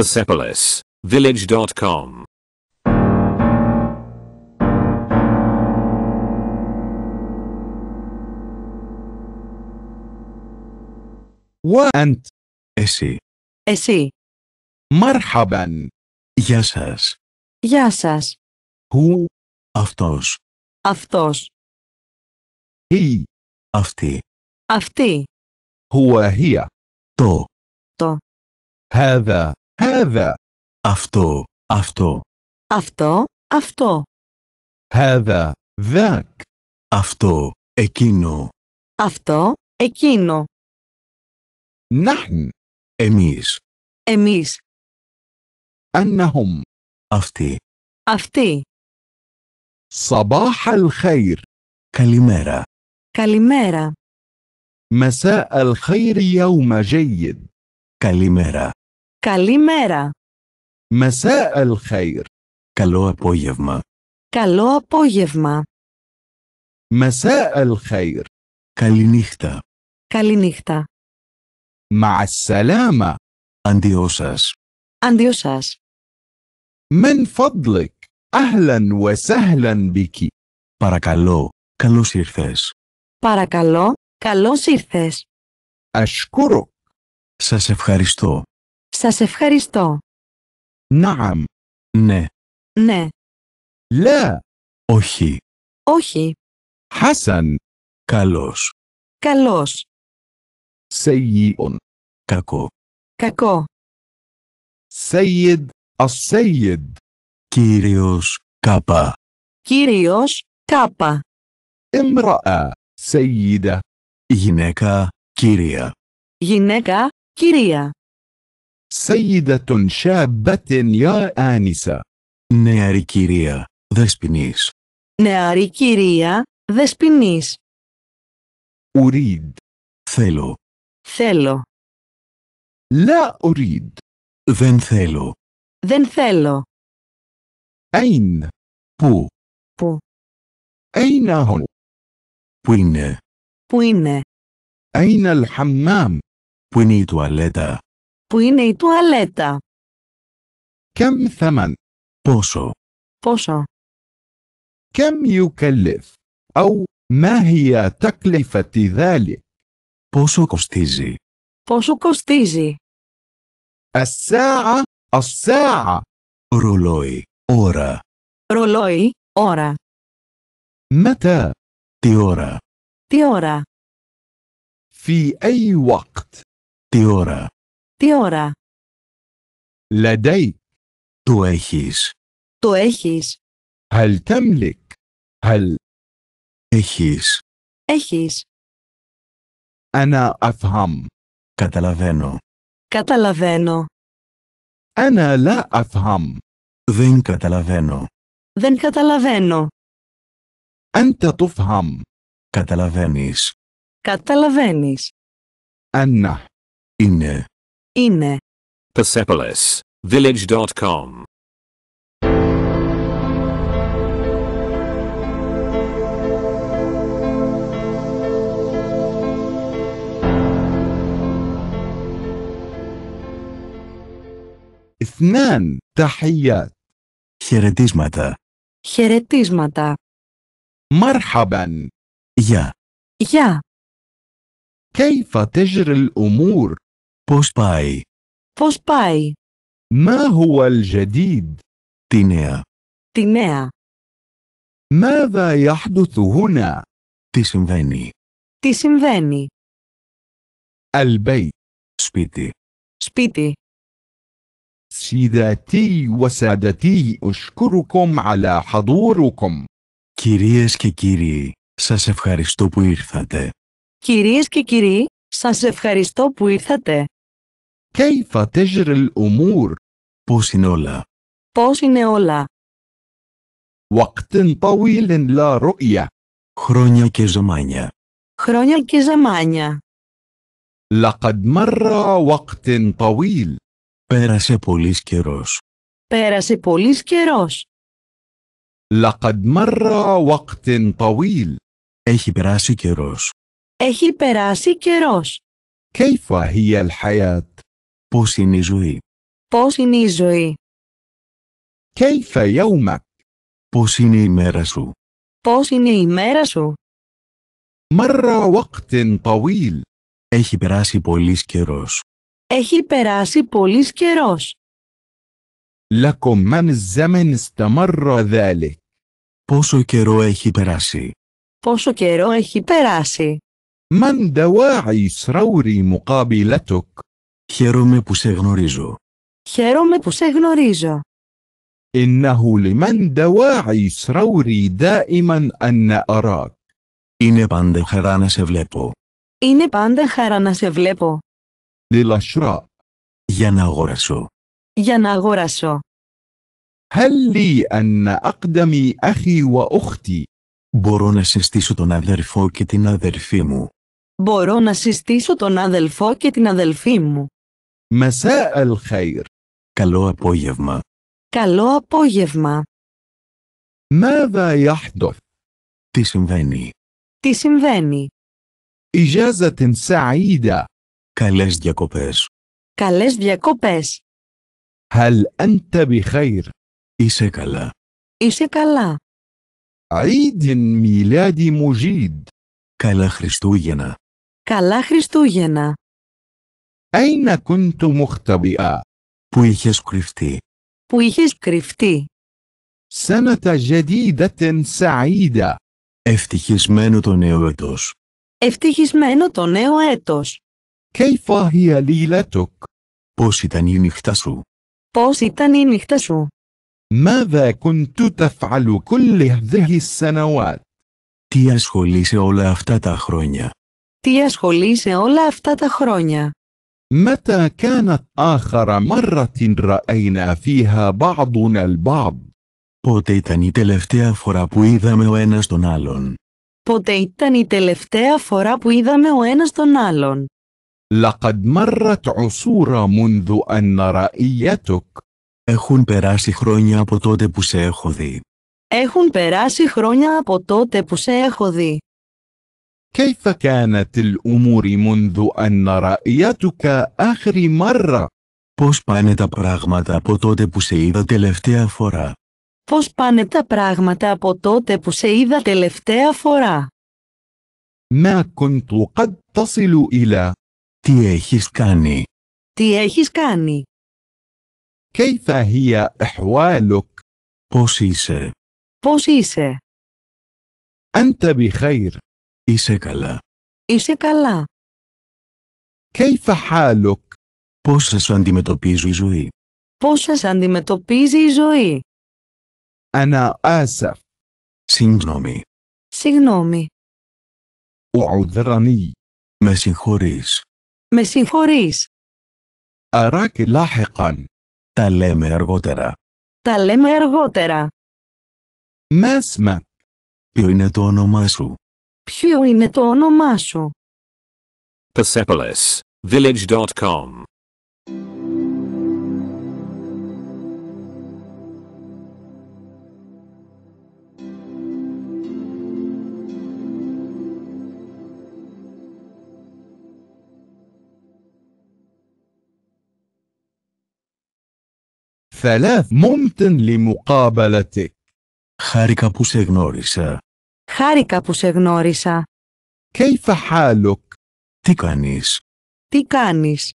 Persepolis, village.com. وأنت Εσύ. Εσύ. مرحبا Γεια σας. Γεια σας. Πού; Αυτός. Αυτός. He Αυτή. Αυτή. Το. Το. هذا هذا αυτό αυτό αυτό αυτό هذا ذاك αυτό εκείνο αυτό εκείνο نحن εμείς εμείς أنهم αυτοί αυτοί صباح الخير كلميرا كلميرا مساء الخير يوم جيد كلميرا Καλημέρα. Μεσά αλχαϊρ. Καλό απόγευμα. Καλό απόγευμα. Μεσά αλχαϊρ. Καληνύχτα. Καληνύχτα. Μα σαλάμα. Αντίο σας. Αντίο σας. من Αχλαν أهلا وسهلا بك Παρακαλώ, καλώς ήρθες. Παρακαλώ, καλώς ήρθες. Ασκούρο. Σας ευχαριστώ. Σας ευχαριστώ. Ναμ. Ναι. Ναι. Λα. Όχι. Όχι. Χάσαν. Καλός. Καλός. Σεγίον. Κακό. Κακό. Ας السيد Κύριος Κάπα. Κύριος Κάπα. Εμραά. Σειδα. Γυναίκα Κύρια. Γυναίκα Κυρία. سيدة شابة يا آنسة نεαρή κυρία, δεσποινής Νεαρή κυρία, δεσποινής أريد Θέλω Θέλω Λα أريد Δεν θέλω Δεν θέλω Αιν. Πού Πού أين هو Πού είναι Πού είναι أين الحمام Πού είναι η τουαλέτα που είναι η τουαλέτα. Καμ ثمن؟ πόσο. πόσο. Καμ يكلف؟ μάχια ما هي تكلفة ذلك؟ πόσο κοστίζει. πόσο κοστίζει. Ασσάα. Ασσάα. ρολόι ώρα. ρολόι ώρα. Μετά. τι ώρα. τι ώρα. Φι أي وقت؟ τι ώρα. Τι ώρα. Λαντέι. Το έχεις. Το έχεις. Αλ. τέμλικ. Αλ. Έχεις. Έχεις. Ανα Καταλαβαίνω. Καταλαβαίνω. Ανα λα أفهم. Δεν καταλαβαίνω. Δεν καταλαβαίνω. το تفهم. Καταλαβαίνεις. Καταλαβαίνεις. Ένα. Είναι. Inne. Persepolis. Village.com اثنان تحيات خيرتيزماتا خيرتيزماتا مرحبا يا يا كيف تجري الأمور؟ Πώς πάει. Πώς πάει. Μα هو الجديد؟ Τι νέα. Τι νέα. ماذا يحدث هنا؟ Τι συμβαίνει. Τι συμβαίνει. Αλμπέι. Σπίτι. Σπίτι. سيداتي وسادتي ουσκούρουκομ على حضوركم. Κυρίες και κύριοι, σας ευχαριστώ που ήρθατε. Κυρίες και κύριοι, σας ευχαριστώ που ήρθατε. كيف Πώς είναι όλα? Πώς είναι όλα? وقت طويل لا رؤية. Χρόνια και ζαμάνια. Χρόνια και ζαμάνια. لقد مر وقت طويل. Πέρασε πολύς καιρός. Πέρασε πολύς καιρός. لقد مر وقت طويل. Έχει περάσει καιρός. Έχει περάσει καιρός. هي Πώς είναι η ζωή. Πώς είναι η ζωή. كيف Πώς είναι η μέρα σου. Πώς είναι η μέρα σου. مر وقت طويل. Έχει περάσει πολύς καιρός. Έχει περάσει πολύς καιρός. لكم من الزمن استمر ذلك. Πόσο καιρό έχει περάσει. Πόσο καιρό έχει περάσει. من دواعي سروري مقابلتك؟ Χαίρομαι που σε γνωρίζω. Χαίρομαι που σε γνωρίζω. إنه لمن دواعي سروري دائما أن أراك. Είναι πάντα χαρά να σε βλέπω. Είναι πάντα χαρά να σε βλέπω. للشراء. Για να αγοράσω. Για να αγοράσω. هل لي أن أقدم أخي وأختي؟ Μπορώ να συστήσω τον αδερφό και την αδερφή μου. Μπορώ να συστήσω τον αδελφό και την αδελφή μου. Μεσά الخير. Καλό απόγευμα. Καλό απόγευμα. Μέδα يحدث؟ Τι συμβαίνει. Τι συμβαίνει. την σαΐδα. Καλές διακοπές. Καλές διακοπές. Χαλ أنت بخير؟ Είσαι καλά. Είσαι καλά. Αίδιν μιλάδι مجيد. Καλά Χριστούγεννα. Καλά Χριστούγεννα. أين كنت مختبئا؟ Πού είχες κρυφτεί? Πού είχες κρυφτεί? سنة جديدة سعيدة. Ευτυχισμένο το νέο έτος. Ευτυχισμένο το νέο έτος. كيف هي ليلتك؟ Πώς ήταν η νύχτα σου? Πώς ήταν η νύχτα σου? ماذا كنت تفعل كل هذه السنوات؟ Τι ασχολείσαι όλα αυτά τα χρόνια? Τι ασχολείσαι όλα αυτά τα χρόνια? متى كانت آخر مرة رأينا فيها بعضنا البعض؟ Πότε ήταν η τελευταία φορά που είδαμε ο ένας τον άλλον. Πότε ήταν η τελευταία φορά που είδαμε ο ένας τον άλλον. لقد مرت عصور منذ أن رأيتك. Έχουν περάσει χρόνια από τότε που σε έχω δει. Έχουν περάσει χρόνια από τότε που σε έχω δει. كيف كانت الأمور منذ أن رأيتك آخر مرة؟ Πώς πάνε τα πράγματα από τότε που σε είδα τελευταία φορά. Πώς πάνε τα πράγματα από τότε που σε είδα τελευταία φορά. Να كنت قد تصل إلى. Τι έχεις κάνει. Τι έχεις κάνει. كيف هي أحوالك. Πώς είσαι. Πώς είσαι. أنت بخير. Είσαι καλά. Είσαι καλά. كيف حالك؟ Πώς σας αντιμετωπίζει η ζωή. Πώς σας αντιμετωπίζει η ζωή. ανά آسف. Συγγνώμη. Συγγνώμη. أعذرني. Με συγχωρείς. Με συγχωρείς. أراك لاحقا. Τα λέμε αργότερα. Τα λέμε αργότερα. μέσμα Ποιο είναι το όνομά σου. Ποιο είναι το όνομά σου? PersepolisVillage.com ثلاث ممتن لمقابلتك خارك που σε γνώρισα Χάρηκα που σε γνώρισα. Κέιφα χάλοκ. Τι κάνεις? Τι κάνεις?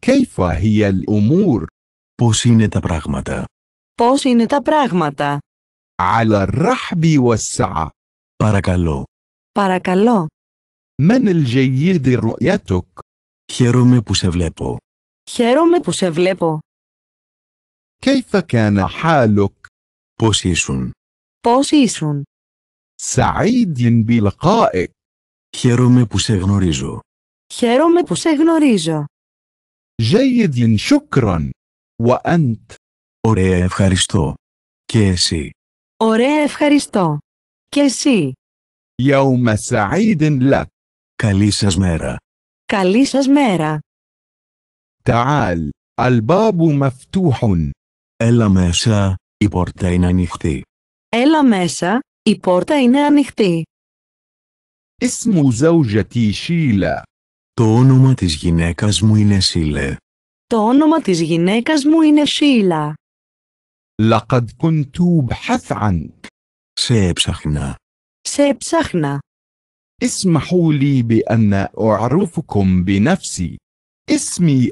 Κέιφα χιελ ομούρ. Πώς είναι τα πράγματα? Πώς είναι τα πράγματα? Αλλά ράχμπι والسعة. Παρακαλώ. Παρακαλώ. Μεν الجيد رؤيتك؟ Χαίρομαι που σε βλέπω. Χαίρομαι που σε βλέπω. Κέιφα κανά حالك؟ Πώς ήσουν? Πώς ήσουν? سعيد بلقائك. Χαίρομαι που σε γνωρίζω. Χαίρομαι που σε γνωρίζω. جيد شكرا. وأنت. Ωραία ευχαριστώ. Και εσύ. Ωραία ευχαριστώ. Και εσύ. يوم سعيد لك. Καλή σας μέρα. Καλή σας μέρα. تعال. الباب مفتوح. Έλα μέσα. Η πόρτα είναι ανοιχτή. Έλα μέσα. Η πόρτα είναι ανοιχτή. Ισμού Σίλα. Το όνομα της γυναίκας μου είναι Σίλε. Το όνομα της γυναίκας μου είναι Σίλα. لقد كنت أبحث Σε έψαχνα. Σε ψάχνα. Ισμαχού λίμπι بأن أعرفكم بنفسي. Ισμή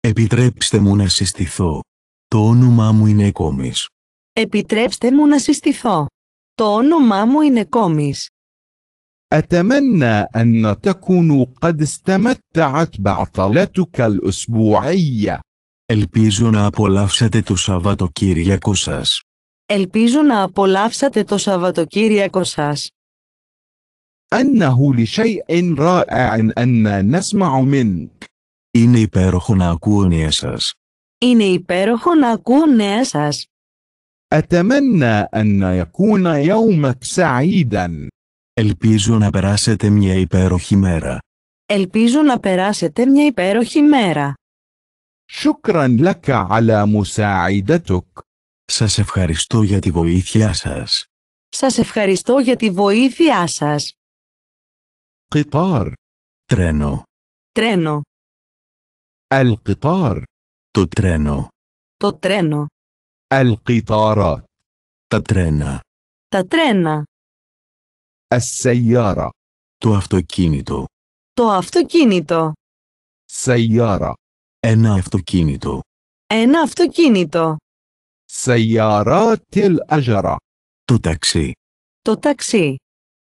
Επιτρέψτε μου να συστηθώ. Το όνομά μου είναι Κόμις. Επιτρέψτε μου να συστηθώ. Το όνομά μου είναι Κόμις. أتمنى أن تكون قد استمتعت بعطلتك الأسبوعية. Ελπίζω να απολαύσατε το Σαββατοκύριακο σας. Ελπίζω να απολαύσατε το Σαββατοκύριακο σας. أنه لشيء رائع أن نسمع منك. Είναι υπέροχο να ακούω νέα σας. Είναι υπέροχο να ακούω νέα σας. أتمنى أن يكون يومك سعيدا. Ελπίζω να περάσετε μια υπέροχη μέρα. Ελπίζω να περάσετε μια υπέροχη μέρα. شكرا لك على مساعدتك. Σας ευχαριστώ για τη βοήθειά σας. Σας ευχαριστώ για τη βοήθειά σας. قطار. Τρένο. Τρένο. القطار. Το τρένο. Το τρένο. القطارات τα τρένα τα τρένα السيارة το αυτοκίνητο το αυτοκίνητο سيارة ένα αυτοκίνητο ένα αυτοκίνητο سيارات الأجرة το ταξί το ταξί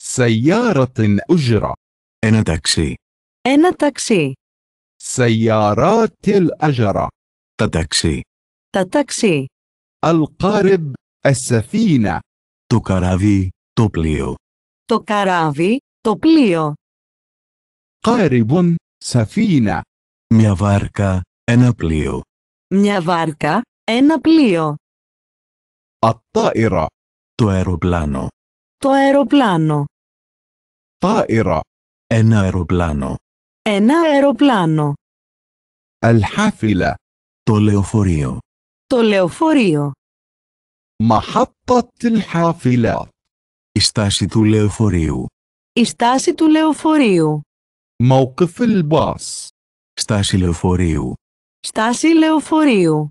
سيارة أجرة ένα ταξί ένα ταξί سيارات الأجرة τα ταξί τα ταξί القارب السفينة το καράβι, το πλοίο. Το καράβι, το πλοίο. قارب سفينة μια βάρκα, ένα πλοίο. Μια βάρκα, ένα πλοίο. الطائرة το αεροπλάνο. Το αεροπλάνο. طائرة ένα αεροπλάνο. Ένα αεροπλάνο. الحافلة το λεωφορείο. Το λεωφορείο. محطة الحافلات. Η στάση του λεωφορείου. Η στάση του λεωφορείου. موقف الباص. Στάση λεωφορείου. Στάση λεωφορείου.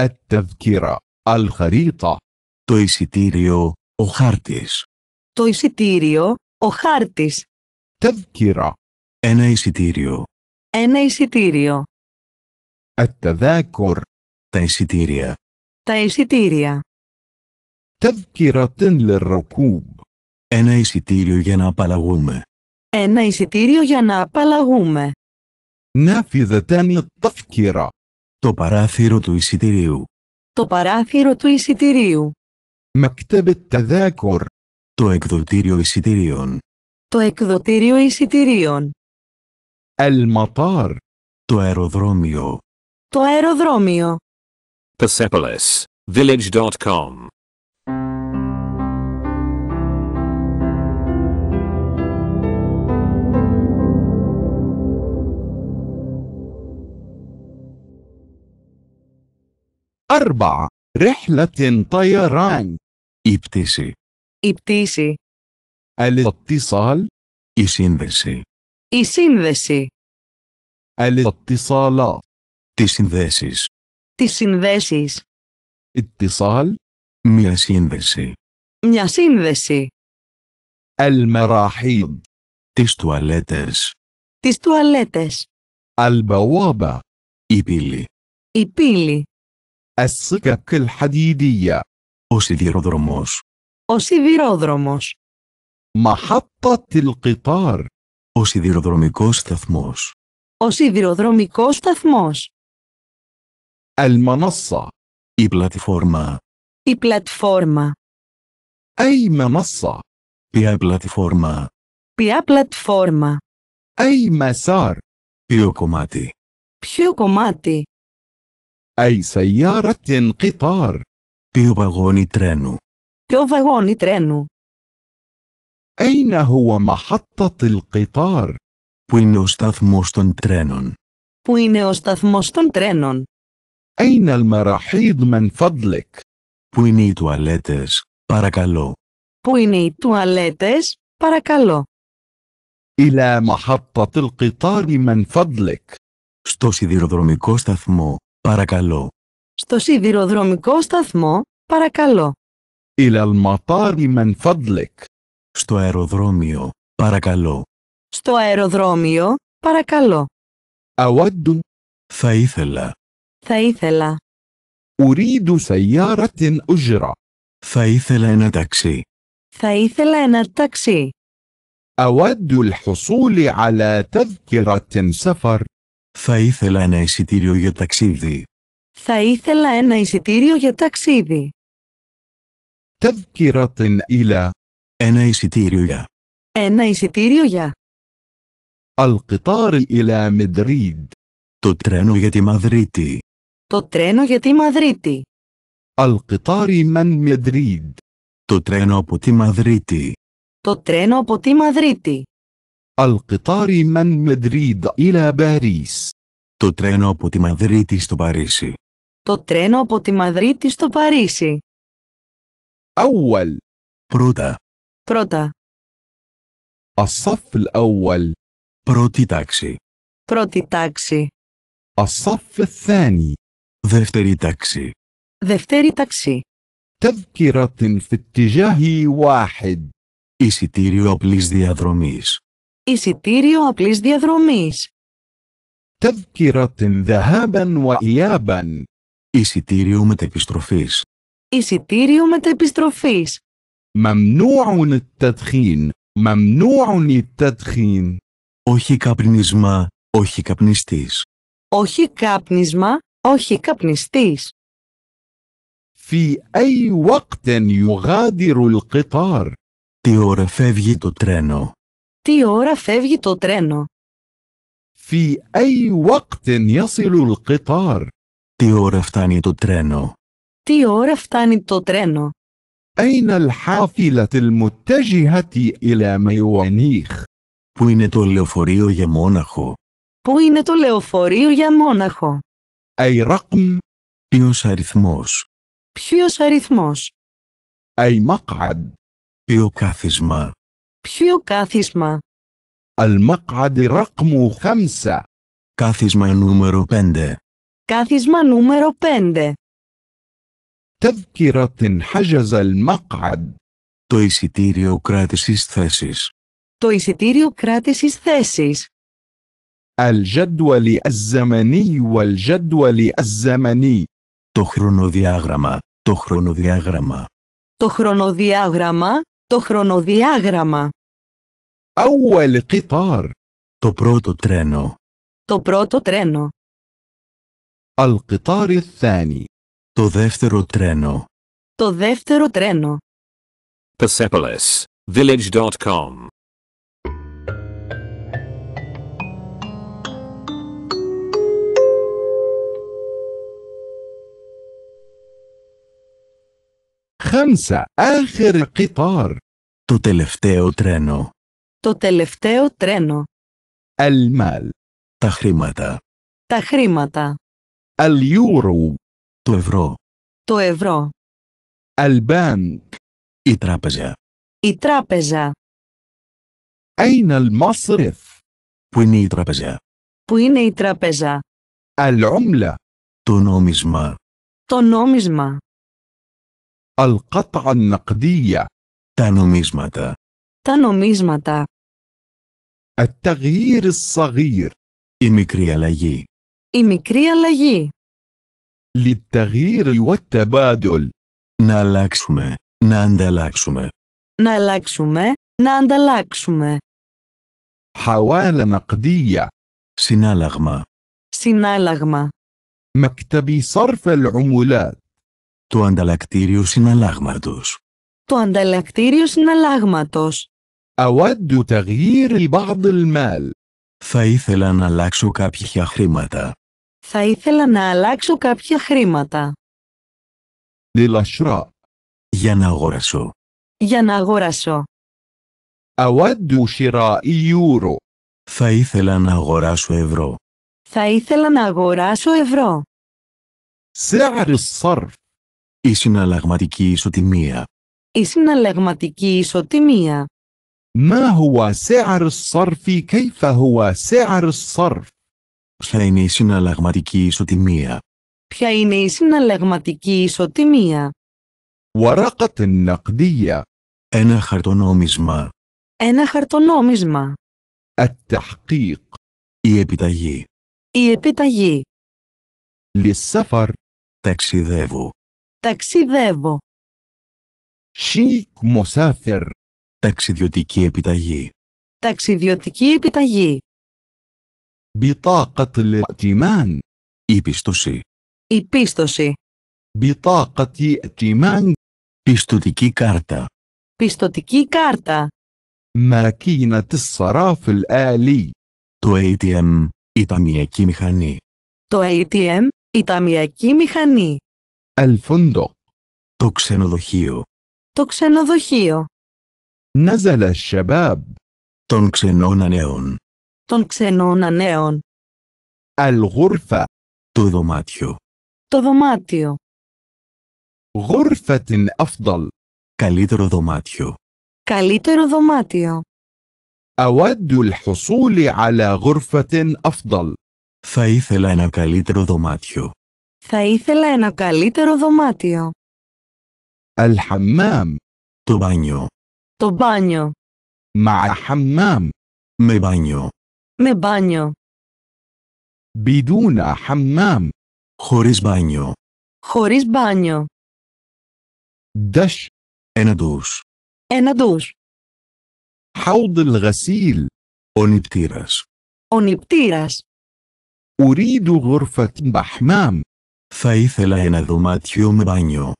التذكرة. Αλχαρίτα. Το εισιτήριο, ο χάρτης. Το εισιτήριο, ο χάρτης. تذكرة. Ένα εισιτήριο. Ένα εισιτήριο. التذاكر. Τα εισιτήρια. Τα εισιτήρια. تذكرة للركوب. Ένα εισιτήριο για να απαλλαγούμε. Ένα εισιτήριο για να απαλλαγούμε. نافذتان للتذكرة. Το παράθυρο του εισιτηρίου. Το παράθυρο του εισιτηρίου. مكتب التذاكر. Το εκδοτήριο εισιτηρίων. Το εκδοτήριο εισιτηρίων. المطار. Το αεροδρόμιο. Το αεροδρόμιο. Persepolis, village.com. أربعة رحلة طيران ابتسي ابتسي الاتصال η σύνδεση η σύνδεση الاتصالات τις συνδέσεις Τις συνδέσεις. اتصال. Μια σύνδεση. Μια σύνδεση. المراحيض. Τις τουαλέτες. Τις τουαλέτες. البوابة. Η πύλη. Η πύλη. السكك الحديدية. Ο σιδηροδρομός. Ο σιδηρόδρομος. محطة القطار. Ο σιδηροδρομικός σταθμός. Ο σιδηροδρομικός σταθμός. المنصة η πλατφόρμα, η πλατφόρμα أي منصة ποια πλατφόρμα ποια πλατφόρμα أي مسار ποιο κομμάτι ποιο κομμάτι أي سيارة قطار ποιο βαγόνι τρένου ποιο βαγόνι τρένου είναι ο σταθμός που είναι ο σταθμός των τρένων أين المراحيض من فضلك؟ Πού είναι οι τουαλέτες, παρακαλώ. Πού είναι οι τουαλέτες, παρακαλώ. إلى محطة القطار من فضلك. Στο σιδηροδρομικό σταθμό, παρακαλώ. Στο σιδηροδρομικό σταθμό, παρακαλώ. إلى المطار من فضلك. Στο αεροδρόμιο, παρακαλώ. Στο αεροδρόμιο, παρακαλώ. أود Θα ήθελα. ثيثلا أريد سيارة أجرة أنا تاكسي أنا تاكسي أود الحصول على تذكرة سفر أنا إيسيتيريو يا تاكسيدي أنا إيسيتيريو يا تاكسيدي تذكرة إلى أنا إيسيتيريو يا أنا إيسيتيريو يا القطار إلى مدريد تترانو يا تي مدريدي Το τρένο για τη Μαδρίτη. القطار من مدريد. Το τρένο από τη Μαδρίτη. Το τρένο από τη Μαδρίτη. القطار من مدريد إلى باريس. Το τρένο από τη Μαδρίτη στο Παρίσι. Το τρένο από τη Μαδρίτη στο Παρίσι. أول. Πρώτα. Πρώτα. الصف الأول. Πρώτη τάξη. Πρώτη τάξη. الصف الثاني δεύτερη τάξη δεύτερη τάξη تذكرة في اتجاه واحد εισιτήριο απλής διαδρομής. εισιτήριο απλής διαδρομής تذكرة ذهابا وإيابا εισιτήριο μετεπιστροφής. εισιτήριο μετεπιστροφής ممنوع التدخين ممنوع التدخين όχι καπνισμά, όχι καπνιστής. Όχι κάπνισμα, όχι καπνιστής. في αι وقت يغادر القطار؟ Τι ώρα φεύγει το τρένο? Τι ώρα φεύγει το τρένο? في αι وقت يصل القطار؟ Τι ώρα φτάνει το τρένο? Τι ώρα φτάνει το τρένο? أين الحافلة المتجهة إلى ميوانيخ؟ Πού είναι το λεωφορείο για Μόναχο? Πού είναι το λεωφορείο για Μόναχο? Αι ρακμ. ποιος αριθμός ποιος αριθμός Αι μακάδ; ποιο κάθισμα ποιο κάθισμα Αλ المقعد ρακμου χάμσα. κάθισμα νούμερο 5 κάθισμα νούμερο 5 χάζαζα αλ μακάδ. το εισιτήριο κράτησης θέσης το εισιτήριο κράτησης θέσης الجدول الزمني والجدول الزمني το χρονοδιάγραμμα, το χρονοδιάγραμμα. Το χρονοδιάγραμμα, το χρονοδιάγραμμα. أول قطار. Το πρώτο τρένο. Το πρώτο τρένο. القطار الثاني. Το δεύτερο τρένο. Το δεύτερο τρένο. Persepolis. Village.com خمسة آخر قطار Το τελευταίο τρένο Το τελευταίο τρένο المال Τα χρήματα Το ευρώ Το ευρώ البنك Η τράπεζα Η τράπεζα أين المصرف Πού είναι η τράπεζα Πού είναι η τράπεζα Το νόμισμα Το νόμισμα القطع النقدية. تا نوميزماتا. التغيير الصغير. إيميكري ألاجي. إيميكري ألاجي. للتغيير والتبادل. نا لاكسوما. نا أندلاكسوما. حوالة نقدية. سينالغما. سينالغما. مكتبي صرف العمولات Το ανταλλακτήριο συναλλάγματος. Το ανταλλακτήριο συναλλάγματος. أود تغيير بعض المال. Θα ήθελα να αλλάξω κάποια χρήματα. Θα ήθελα να αλλάξω κάποια χρήματα. للشراء. Για να αγοράσω. Για να αγοράσω. أود شراء يورو. Θα ήθελα να αγοράσω ευρώ. Θα ήθελα να αγοράσω ευρώ. سعر الصرف. Η συναλλαγματική ισοτιμία. Η συναλλαγματική ισοτιμία. ما هو سعر الصرف كيف هو سعر الصرف؟ Ποια είναι η συναλλαγματική ισοτιμία. Ποια είναι η συναλλαγματική ισοτιμία. ورقة نقدية. Ένα χαρτονόμισμα. Ένα χαρτονόμισμα. التحقيق. Η επιταγή. Η επιταγή. للسفر. Ταξιδεύω. Ταξιδεύω. Σίκ μοσάφερ. Ταξιδιωτική επιταγή. Ταξιδιωτική επιταγή. بطاقة الائتمان. Η πίστοση. Η πίστοση. بطاقة ائتمان. Πιστοτική κάρτα. Πιστοτική κάρτα. τη الصراف αλή. Το ATM, η ταμιακή μηχανή. Το ATM, η ταμιακή μηχανή fondo. το ξενοδοχείο το ξενοδοχείο نزل الشباب τον ξενών ανέων τον ξενών ανέων الغرفة το δωμάτιο το δωμάτιο غرفة أفضل καλύτερο δωμάτιο καλύτερο δωμάτιο أود الحصول على غرفة أفضل θα ήθελα ένα καλύτερο δωμάτιο θα ήθελα ένα καλύτερο δωμάτιο. الحمام Το μπάνιο. Το μπάνιο. Μα حمام Με μπάνιο. Με μπάνιο. Μπιδούνα حمام Χωρίς μπάνιο. Χωρίς μπάνιο. Δασ. Ένα ντους. Ένα ντους. حوض الغسيل Ο νηπτήρας. Ο νηπτήρας. Ουρίδου γορφατ μπαχμάμ. Θα ήθελα ένα δωμάτιο με μπάνιο.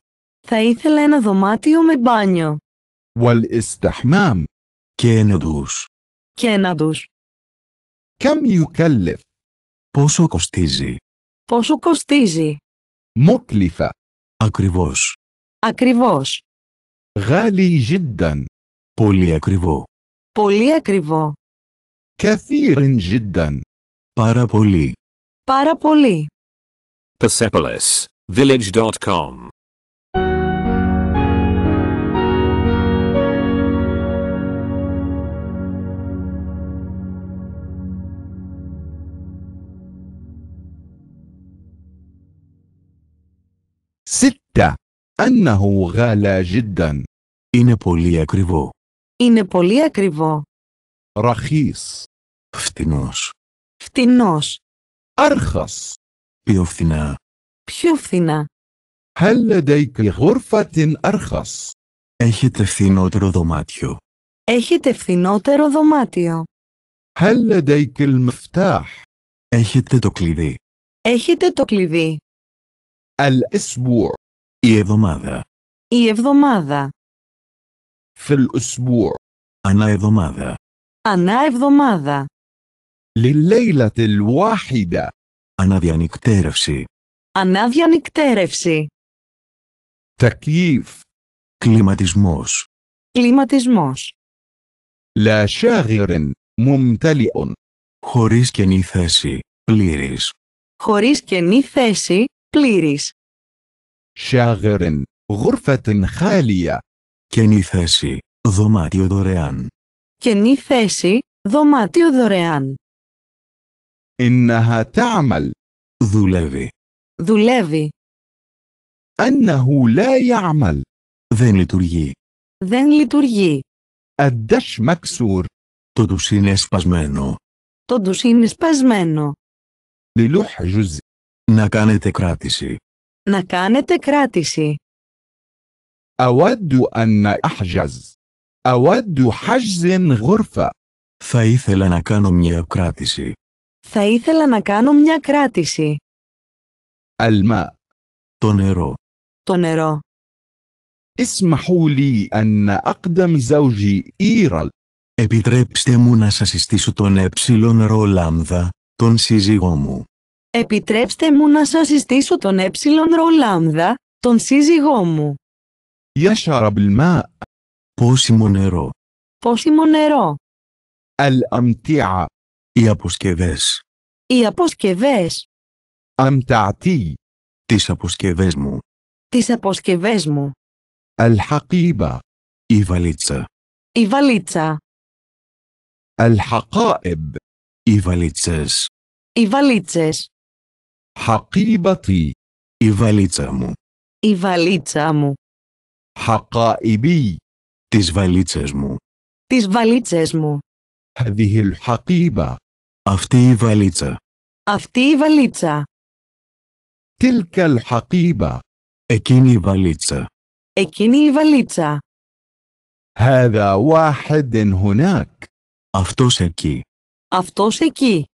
Θα ήθελα ένα δωμάτιο με μπάνιο. والاستحمام. Και ένα ντους. Και ένα ντους. Καμ يكلف؟ Πόσο κοστίζει. Πόσο κοστίζει. Μόκλιφα. Ακριβώς. Ακριβώς. Γάλι جدا. Πολύ ακριβό. Πολύ ακριβό. Καθήριν جدا. Πάρα πολύ. Πάρα πολύ. Persepolis, village.com. ستة أنه غالى جدا Είναι πολύ ακριβό. Είναι πολύ ακριβό. رخيص Φτηνός. Φτηνός. أرخص Πιο φθηνά. Πιο φθηνά. هل لديك غرفة أرخص؟ Έχετε φθηνότερο δωμάτιο. Έχετε φθηνότερο δωμάτιο. هل لديك المفتاح؟ Έχετε το κλειδί. Έχετε το κλειδί. الأسبوع. Η εβδομάδα. Η εβδομάδα. في الأسبوع. Ανά εβδομάδα. Ανά εβδομάδα. لليلة الواحدة. Αναδιανυκτέρευση. Αναδιανυκτέρευση. τακίφ, κλιματισμός κλιματισμός Λα شاغر ممتلئ χωρίς καινή θέση πλήρης χωρίς καινή θέση πλήρης Σάγιρεν, غرفة χάλια. καινή θέση δωμάτιο δωρεάν καινή θέση δωμάτιο δωρεάν إنها تعمل. Δουλεύει. Δουλεύει. أنه لا يعمل. Δεν λειτουργεί. Δεν λειτουργεί. الدش مكسور. Το τους είναι σπασμένο. Το τους είναι σπασμένο. للحجز. Να κάνετε κράτηση. Να κάνετε κράτηση. أود أن أحجز. أود حجز غرفة. Θα ήθελα να κάνω μια κράτηση. Θα ήθελα να κάνω μια κράτηση. Αλμα, Το νερό. Το νερό. اسمحوا لي أن أقدم زوجي إيرال. Επιτρέψτε μου να σας συστήσω τον έψιλον ε ρο λάμδα, τον σύζυγό μου. Επιτρέψτε μου να σας συστήσω τον έψιλον ε ρο λάμδα, τον σύζυγό μου. يشرب الماء. Πόσιμο νερό. Πόσιμο νερό. αμτιά. Οι αποσκευές. Οι αποσκευές. أمتعتي. Τι αποσκευές μου. Τις αποσκευές μου. Αλχακλίμπα. Η βαλίτσα. Η βαλίτσα. Αλχακάεμπ. Οι βαλίτσες. Οι βαλίτσες. حقيبتي. Η βαλίτσα μου. Η βαλίτσα μου. حقائبي. Τις βαλίτσες μου. Τις βαλίτσες μου. هذه الحقيبة. Αυτή η βαλίτσα. Αυτή η βαλίτσα. τιλκαλ الحقيبة. Εκείνη η βαλίτσα. Εκείνη η βαλίτσα. هذا واحد هناك. Αυτός εκεί. Αυτός εκεί.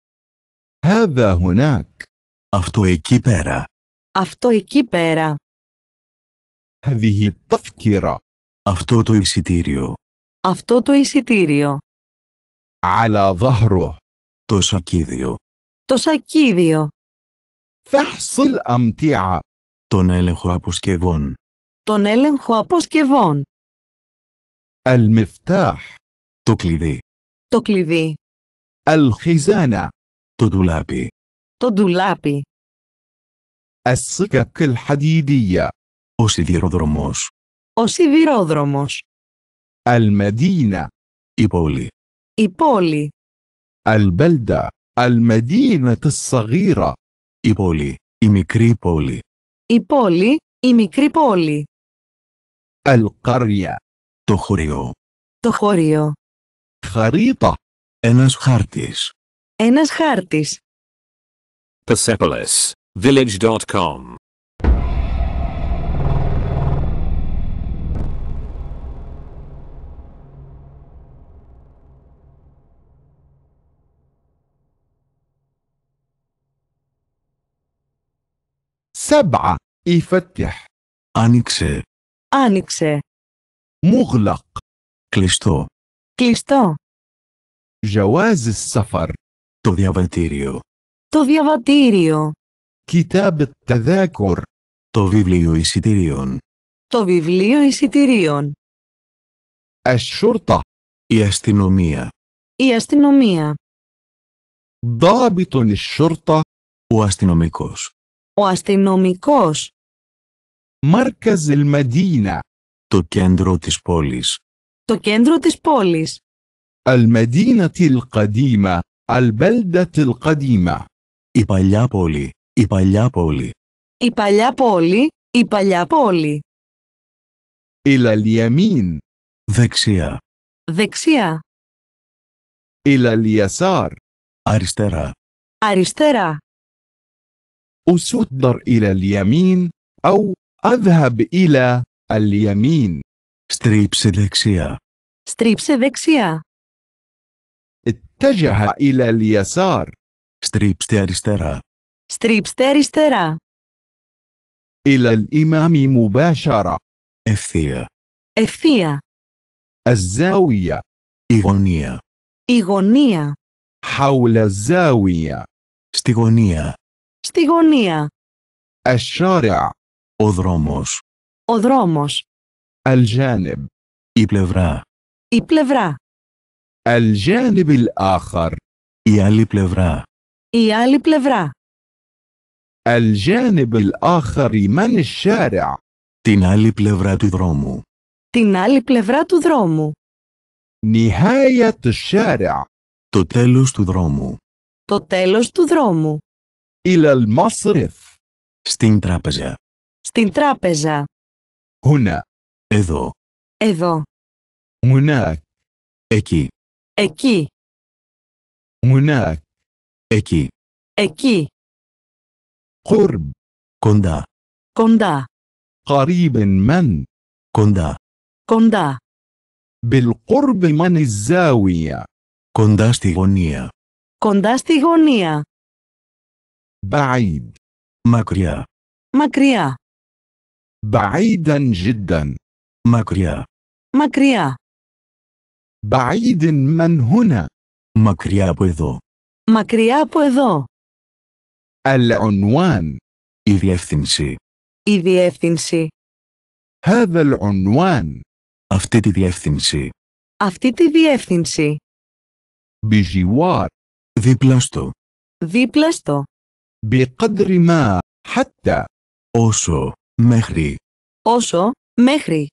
هذا هناك. Αυτός εκεί πέρα. Αυτό εκεί πέρα. هذه Αυτό το εισιτήριο. Αυτό το εισιτήριο. αλλά ظهره. Το σακίδιο. Το σακίδιο. Φεχσλ αμτία. Τον έλεγχο αποσκευών. Τον έλεγχο αποσκευών. المفتاح. Το κλειδί. Το κλειδί. αλχιζάνα Το ντουλάπι. Το ντουλάπι. السكك الحديدية. Ο σιδηροδρομός. Ο σιδηρόδρομος. المدينة. Η πόλη. Η πόλη. البلدة المدينة الصغيرة η πόλη, η μικρή πόλη. Η πόλη, η μικρή πόλη. Κάρια, το χωριό. Το χωριό. Χαρίτα, ένας χάρτης. Ένας χάρτης. Persepolis, village.com 7. Η φετιά. Άνοιξε. Άνοιξε. Μουγλακ. Κλειστό. Κλειστό. Ζαβάζει σαφάρ. Το διαβατήριο. Το διαβατήριο. Κοιτάβει τα δάκορ. Το βιβλίο εισιτήριων. Το βιβλίο εισιτήριων. Ασσούρτα. Η αστυνομία. Η αστυνομία. Δάβει τον Ο αστυνομικός. Ο αστυνομικός. Μάρκαζ Ελμαντίνα. Το κέντρο της πόλης. Το κέντρο της πόλης. Αλμαντίνα Τιλκαδίμα. Αλμπέλντα Καδίμα. Η παλιά πόλη. Η παλιά πόλη. Η παλιά πόλη. Η παλιά πόλη. η Λιαμίν. Δεξιά. Δεξιά. η Λιασάρ. Αριστερά. Αριστερά. أصدر إلى اليمين أو أذهب إلى اليمين. Στρίψε δεξιά. Στρίψε δεξιά. اتجه إلى اليسار. Στρίψτε αριστερά. Στρίψτε αριστερά. إلى الإمام مباشرة. ευθεία. إثيا. الزاوية. إيغونيا. إيغونيا. حول الزاوية. ستيغونيا. Στη γωνία. الشارع. Ο δρόμος. Ο δρόμος. الجانب. Η πλευρά. Η πλευρά. الجانب الآخر. Η άλλη πλευρά. Η άλλη πλευρά. الجانب الآخر من الشارع. Την άλλη πλευρά του δρόμου. Την άλλη πλευρά του δρόμου. نهاية الشارع. Το τέλος του δρόμου. Το τέλος του δρόμου. إلى المصرف. Στην τράπεζα. Στην τράπεζα. هنا. Εδώ. Εδώ. هناك. Εκεί. Εκεί. هناك. Εκεί. Εκεί. قرب. Κοντά. Κοντά. قريب من. Κοντά. Κοντά. بالقرب من الزاوية. Κοντά στη γωνία. Κοντά στη γωνία μακριά μακριά μακριά μακριά μακριά μακριά μακριά μακριά μακριά μακριά μακριά από εδώ μακριά μακριά μακριά μακριά η διεύθυνση η διεύθυνση μακριά μακριά αυτή τη διεύθυνση αυτή τη διεύθυνση μακριά μακριά μακριά δίπλα στο بقدر ما حتى όσο μέχρι όσο μέχρι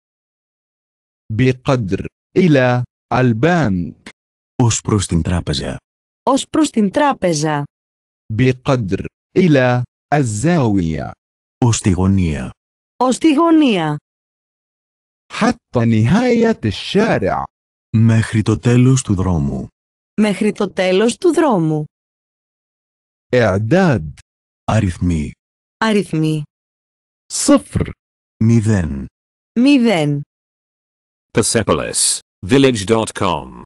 بقدر إلى البنك ως προς την τράπεζα ως προς την τράπεζα بقدر إلى الزاوية ως τη γωνία ως τη γωνία حتى الشارع μέχρι το μέχρι το τέλος του δρόμου إعداد أرثمي أرثمي صفر ميذن ميذن Persepolis village.com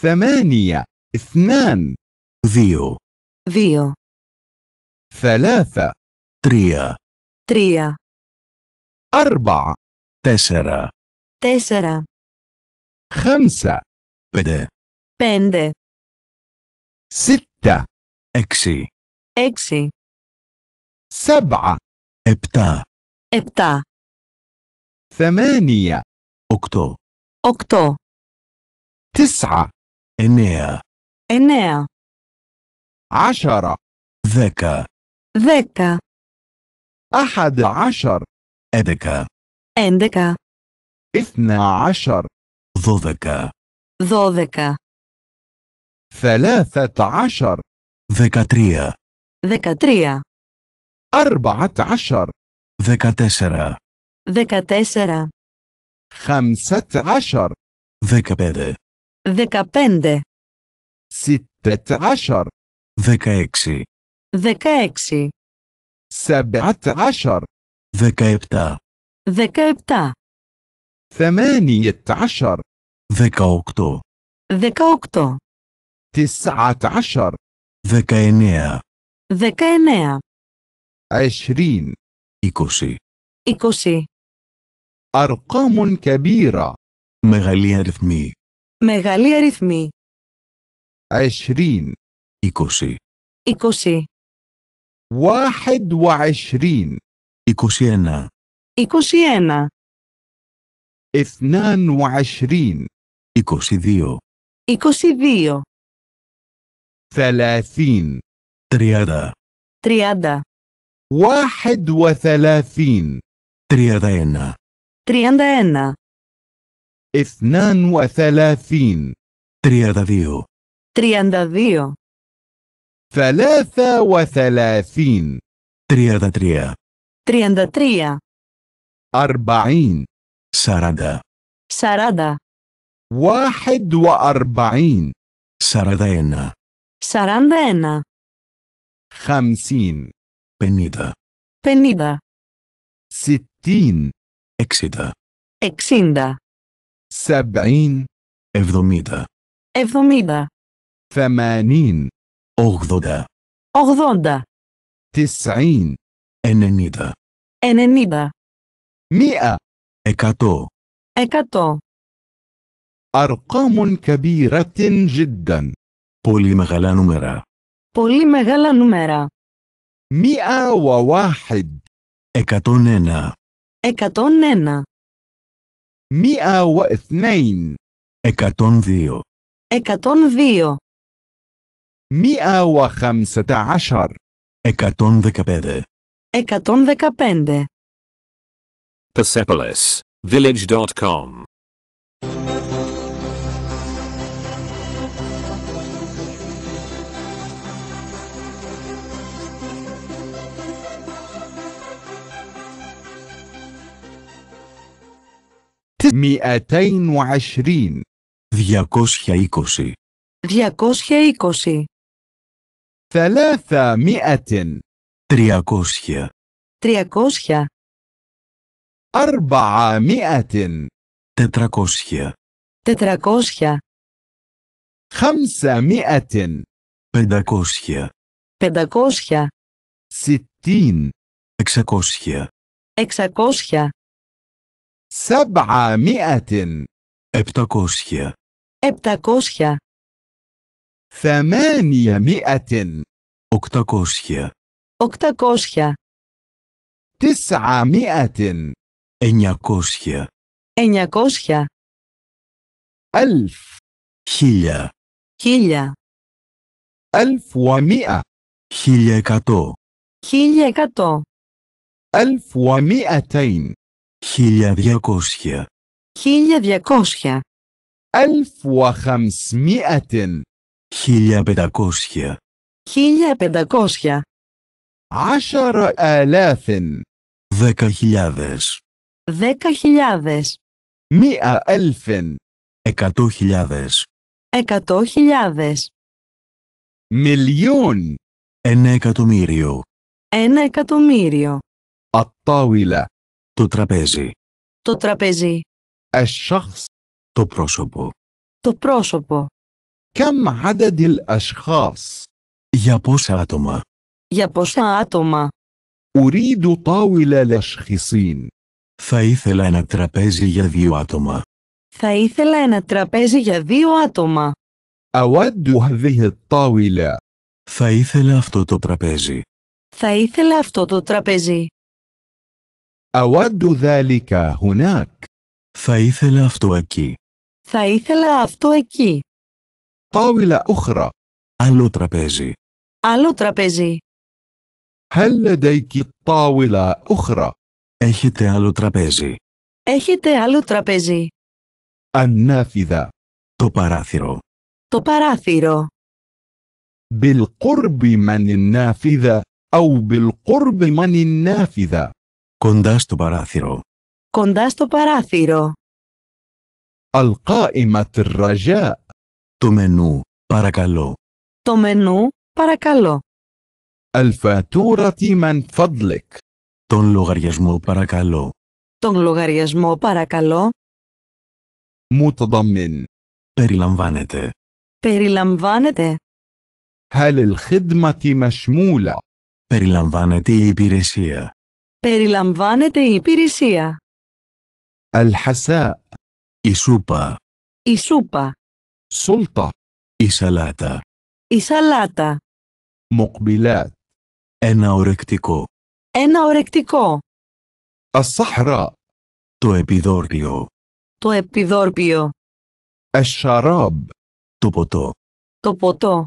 ثمانية اثنان ذيو δύο ثلاثة τρία τρία أربعة τέσσερα τέσσερα خمسة πέντε πέντε ستة έξι έξι سبعة επτά επτά ثمانية أكتو أكتو تسعة إنيا إنيا عشرة ذكا ذكا أحد عشر أدكا أندكا اثنى عشر ذوذكى ذوذكى ثلاثة عشر ذكاتريا ذكاتريا أربعة عشر ذكاتسرا ذكاتسرا خمسة عشر ذكابيدي ذكابيندة ستة عشر Δεκαέξι. Δεκαέξι. Σεμπέτα άσχαρ. Δεκαεπτά. Δεκαεπτά. Θεμένι ετ' Δεκαοκτώ. Δεκαοκτώ. Τισάτ Δεκαεννέα. Δεκαεννέα. Αισχρίν. Εικοσί. Εικοσί. Αρκάμουν και Μεγαλή αριθμή. Μεγαλή αριθμή. Αισχρίν. إيكوسي إيكوسي واحد وعشرين إيكوسي أنا إيكوسي أنا اثنان وعشرين إيكوسي ديو إيكوسي ديو ثلاثين تريادا تريادا واحد وثلاثين تريادا أنا تريادا أنا اثنان وثلاثين تريادا ديو تريادا ديو ثلاثة وثلاثين تريادا تريا تريادا تريا أربعين ساردا ساردا واحد وأربعين ساردين ساردين خمسين بنيدا بنيدا ستين إكسيدا إكسيندا سبعين إفضميدا إفضميدا ثمانين أغضدة أغضدة تسعين أنانيدة أنانيدة مئة أكاتو أكاتو أرقام كبيرة جدا بولي مغالا نمرة بولي مغالا نمرة مئة وواحد أكاتونينا أكاتونينا مئة واثنين أكاتون ذيو أكاتون ذيو Μία οχαμσέτα άσχαρ. Εκατόν δεκαπέντε. Εκατόν δεκαπέντε. Persepolis. Village.com Μιατέιν ουαχρίν. Διακόσια είκοσι. Διακόσια είκοσι. Θαλάθα μίατιν. Τριακόσια. Τριακόσια. Αρμπαά μίατιν. Τετρακόσια. Τετρακόσια. Χάμσα μίατιν. Πεντακόσια. Πεντακόσια. Σιττίν. Εξακόσια. Εξακόσια. Σαμπαά μίατιν. Επτακόσια. Επτακόσια. ثمانيمائة οκτακόσια οκτακόσια تسعمائة εννιακόσια εννιακόσια έλφ, χίλια χίλια ألف ومئة χίλια εκατό χίλια εκατό ألف ومئتين χίλια διακόσια χίλια διακόσια ألف وخمسمائة χίλια πεντακόσια عشر آلاف دέκα χιλιάδες δέκα χιλιάδες μία ألف εκατό χιλιάδες εκατό χιλιάδες μιλιόν ένα εκατομμύριο ένα εκατομμύριο الطاولة το τραπέζι το τραπέζι الشخص το πρόσωπο το πρόσωπο كم عدد الأشخاص؟ Για πόσα άτομα? Για πόσα άτομα? أريد طاولة لشخصين. Θα ήθελα ένα τραπέζι για δύο άτομα. Θα ήθελα ένα τραπέζι για δύο άτομα. أود هذه الطاولة. Θα ήθελα αυτό το τραπέζι. Θα ήθελα αυτό το τραπέζι. أود ذلك هناك. Θα ήθελα αυτό εκεί. Θα ήθελα αυτό εκεί. طاولة أخرى. Άλλο τραπέζι. Άλλο τραπέζι. هل لديك طاولة أخرى؟ Έχετε άλλο τραπέζι. Έχετε άλλο τραπέζι. النافذة. Το παράθυρο. Το παράθυρο. بالقرب من النافذة أو بالقرب من النافذة. Κοντά στο παράθυρο. Κοντά στο παράθυρο. القائمة الرجاء το μενού, παρακαλώ. Το μενού, παρακαλώ. الفاتورة من فضلك. Τον λογαριασμό παρακαλώ. Τον λογαριασμό παρακαλώ. Μου το Περιλαμβάνετε. Περιλαμβάνεται. Περιλαμβάνεται. هل الخدمة مشمولة؟ Περιλαμβάνεται η υπηρεσία. Περιλαμβάνεται η υπηρεσία. الحساء. Η σούπα. Η σούπα. سلطة إسالاتا إسالاتا مقبلات ένα ορεκτικό ένα ορεκτικό الصحراء το επιδόρπιο το επιδόρπιο الشراب το ποτό το ποτό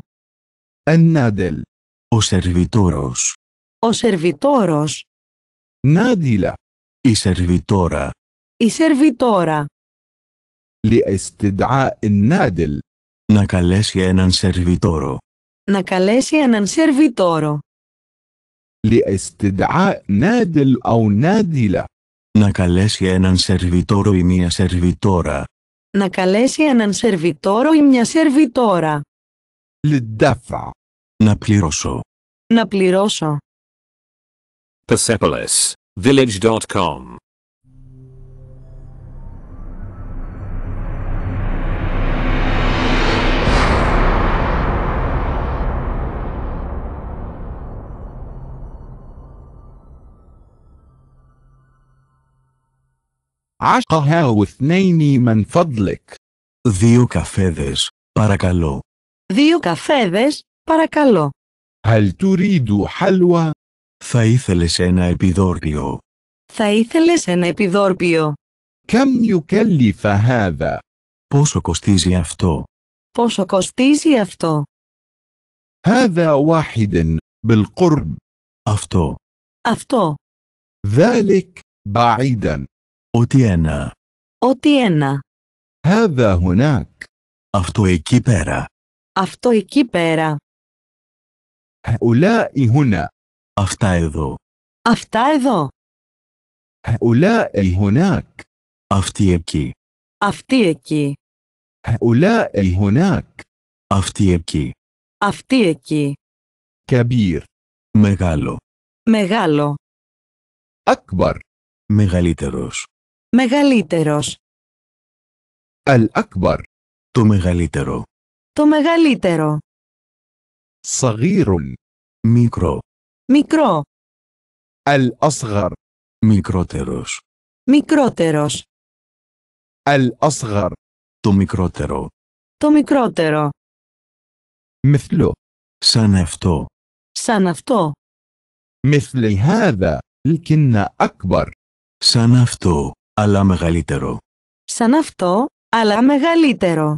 νάδελ, ο σερβιτόρος ο σερβιτόρος نادلة η σερβιτόρα η σερβιτόρα لاستدعاء النادل να καλέσει έναν σερβιτόρο να καλέσει έναν σερβιτόρο لاستدعاء نادل أو نادلة να καλέσει έναν σερβιτόρο ή μια σερβιτόρα να καλέσει έναν σερβιτόρο ή μια σερβιτόρα للدفع να πληρώσω να πληρώσω Persepolis Village.com عشقها واثنين من فضلك. ديو كافيذز، باراكالو. ديو كافيذز، باراكالو. هل تريد حلوى؟ ثايثلس ήθελες ένα ثايثلس Θα ήθελες كم يكلف هذا. بوسو كوستيزي افتو. بوسو كوستيزي افتو. هذا واحد بالقرب. افتو. افتو. ذلك بعيدا. Ότι ένα. Ότι ένα. هذا هناك. Αυτό εκεί πέρα. Αυτό εκεί πέρα. ούλαι هنا. Αυτά εδώ. Αυτά εδώ. ούλαι هناك. Αυτή. εκεί. Αυτοί εκεί. ούλαι هناك. Αυτή εκεί. Αυτή εκεί. καμπύρ Μεγάλο. Μεγάλο. Ακμπαρ. Μεγαλύτερος. Μεγαλύτερος. الأكبر. Το μεγαλύτερο. Το μεγαλύτερο. صغير. Μικρό. Μικρό. الأصغر. Μικρότερος. Μικρότερος. الأصغر. Το μικρότερο. Το μικρότερο. ΜΕΘΛΟ. Σαν αυτό. Σαν αυτό. مثل ΧΑΔΑ. لكن أكبر. Σαν αυτό αλλά μεγαλύτερο. Σαν αυτό, αλλά μεγαλύτερο.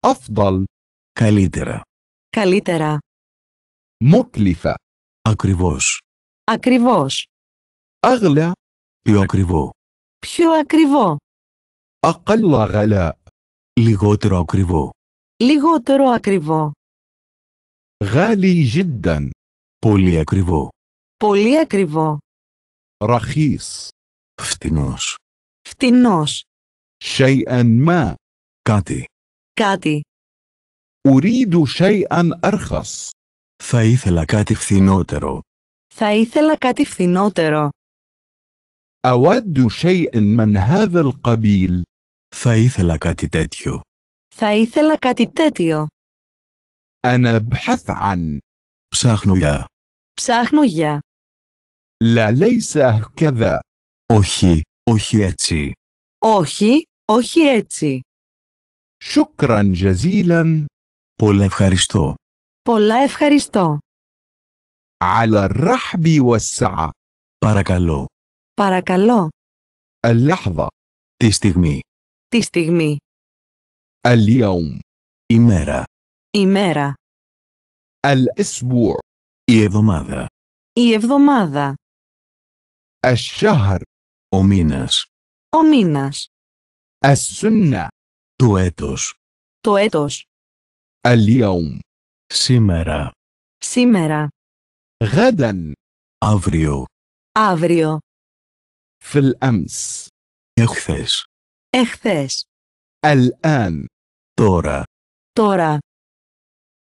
Αφδαλ. Καλύτερα. Καλύτερα. مكلفة Ακριβώς. Ακριβώς. αγλα. Πιο ακριβό. Πιο ακριβό. Ακαλλα γαλά. Λιγότερο ακριβό. Λιγότερο ακριβό. Γάλλι γίνταν. Πολύ ακριβό. Πολύ ακριβό. Ραχής. Φθηνός. Φθηνός. شيئا ما. Κάτι. Κάτι. أريد شيئا أرخص. Θα ήθελα κάτι φθηνότερο. Θα ήθελα κάτι φθηνότερο. أود شيئا من هذا القبيل. Θα ήθελα κάτι τέτοιο. Θα ήθελα κάτι τέτοιο. أنا أبحث عن. Ψάχνω για. Ψάχνω για. لا ليس هكذا. Όχι, όχι έτσι. Όχι, όχι έτσι. Σούκραν Ζαζίλαν. Πολλά ευχαριστώ. Πολλά ευχαριστώ. Αλλά ράχμπι والسعة. Παρακαλώ. Παρακαλώ. Αλλάχδα. Τη στιγμή. Τη στιγμή. اليوم. Ημέρα. Ημέρα. الأسبوع. Η εβδομάδα. Η εβδομάδα. الشهر. Ο μήνας. Ο μήνας. Το έτος. Το έτος. اليوم. Σήμερα. Σήμερα. Γάνταν. Αύριο. Αύριο. في الأمس. Εχθές. Εχθές. الآن. Τώρα. Τώρα.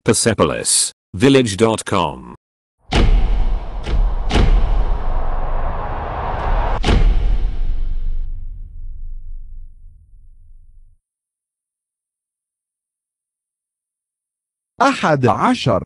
Persepolis. Village.com أحد عشر